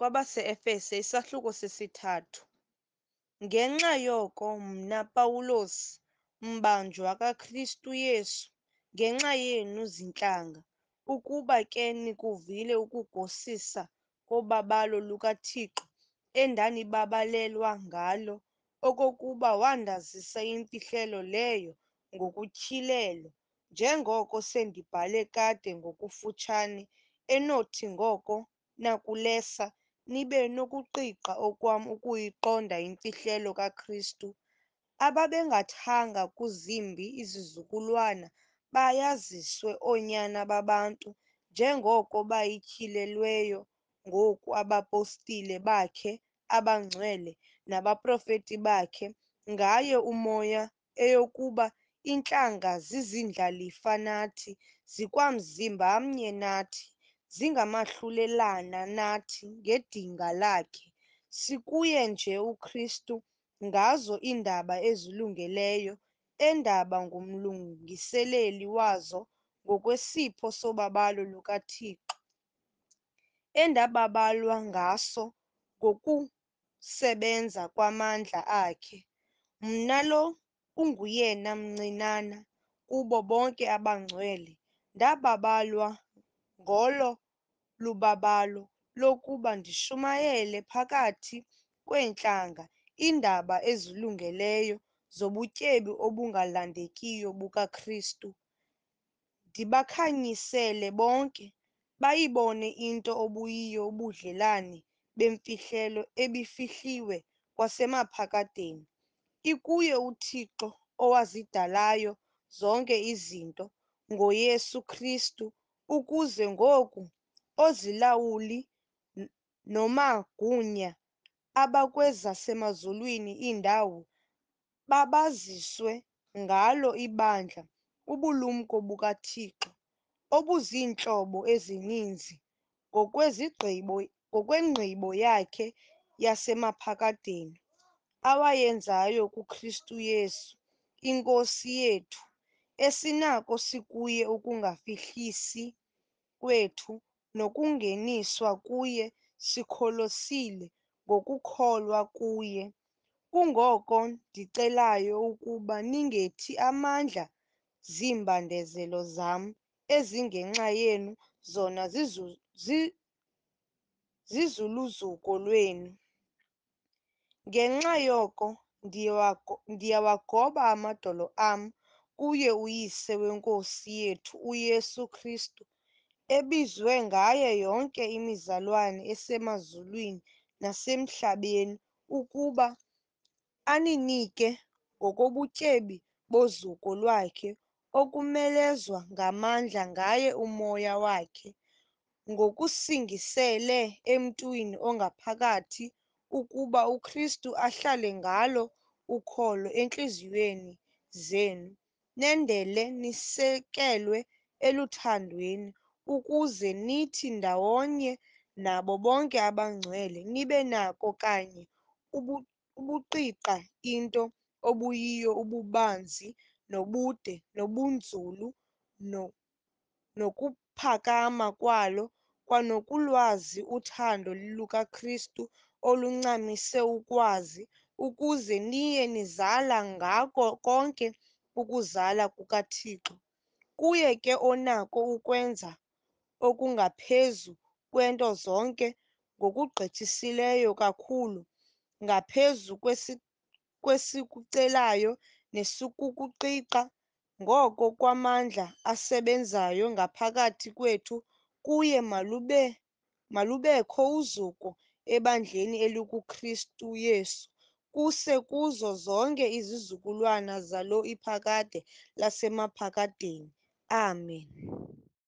kwabase-Efese isahluko sesithathu. Ngenxa yoko mna Pawulos, mbanjwa kaKhristu Yesu ngenxa yenu zintlanga, ukuba ke nikuvile ukugusiswa kobabalo lukaThixo endanibabalelwa ngalo, okokuba wandazisa imfihlelo leyo ngokutyhilelwa, njengoko sendibhale kade ngokufutshane, enothi ngoko nakulesa nibe nokuqiqha okwami ukuyiqonda intsihlelo kaKristu ababengathanga kuzimbi izizukulwana bayaziswe onyana abantu njengoko bayithilelweyo ngokwababapostile bakhe abangcwele nabaprofeti bakhe ngayo umoya eyokuba inhlanga zizindlalifanathi sikwamzimba amnye nathi zingamahlulelana nathi ngedinga lakhe sikuye nje uKristu ngazo indaba ezilungeleyo indaba ngumlungiseli wazo ngokwesipho sobabalo lokathi endababalwa ngaso ngokusebenza kwamandla akhe mnalo unguyena mncinana ubo bonke abangcwele ndababalwa ngolo lubabalo lokuba ndishumayele phakathi kweentlanga iindaba ezilungileyo zobutyebi obungalandekiyo bukaKristu, ndibakhanyisele bonke, bayibone into obuyiyo ubudlelwane bemfihlelo ebifihliwe kwasemaphakadeni, ikuye uThixo owazidalayo zonke izinto, ngoYesu Kristu ukuze ngoku ozilawuli nomagunya abakwezasemaZulwini iindawo babaziswe ngalo ibandla ubulumko bukaThixo obuziintlobo ezininzi ngokwengqibo yakhe yasemaphakadeni awayenzayo kuKristu Yesu, iNkosi yethu. esinako sikuye ukungafihlisi kwethu nokungeniswa kuye sikholosile ngokukholwa kuye. Kungoko ndicelayo ukuba ningethi amandla ziimbandezelo zam ezingenxa yenu zona zizuluzuko lwenu. Ngenxa yoko ndiyawagoba amadolo am kuye uYise weNkosi yethu uYesu Kristu, ebizwe ngaye yonke imizalwane esemazulwini nasemhlabeni ukuba aninike ngokobutyebi bozuko lwakhe okomelezwa ngamandla ngaye uMoya wakhe, ngokusingisele emntwini ongaphakathi ukuba uKristu ahlale ngalo ukholo entliziyweni zenu, nendele nisekelwe eluthandweni ukuze nithi ndawonye nabo bonke abangcwele nibe nako kanye ubuqiqa into obuyiyo ububanzi nobude nobunzulu nokuphakama kwalo kwanokulwazi uthando lukaKristu oluncamise ukwazi, ukuze niye nizala ngako konke ukuzala kukaThixo, kuye ke onako ukwenza okungaphezu kwento zonke ngokugqithisileyo kakhulu, ngaphezu kwesikucelayo nesikukuqiqa, ngoko kwamandla asebenzayo ngaphakathi kwethu kuye malube malubekho uzuko ebandleni elikuKhrestu Yesu. kuse kuzo zonke izizukulwana zalo iphakade nasemaphakadeni. Amen.